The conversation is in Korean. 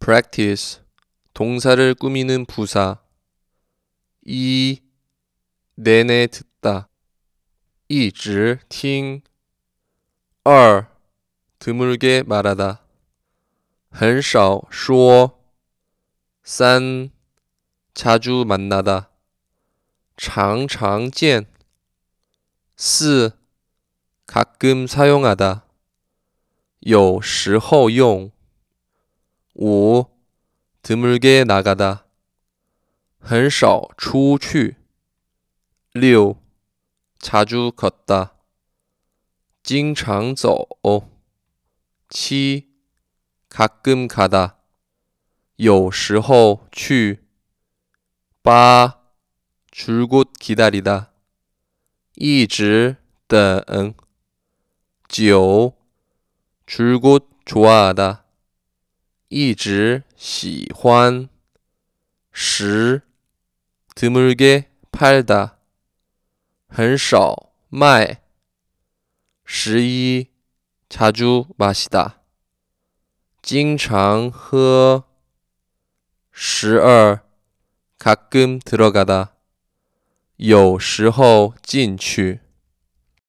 practice 동사를 꾸미는 부사 이 내내 듣다 一直听 2. 드물게 말하다 很少说 3. 자주 만나다 常常见 4. 가끔 사용하다 有时候用 5. 드물게 나가다 很少出去 6. 자주 걷다 经常走 7. 가끔 가다 有时候去 8. 줄곧 기다리다 一直等 9. 줄곧 좋아하다 一直喜欢시 드물게 팔다 很少卖 십이 자주 마시다 经常喝 십이 가끔 들어가다 有时候进去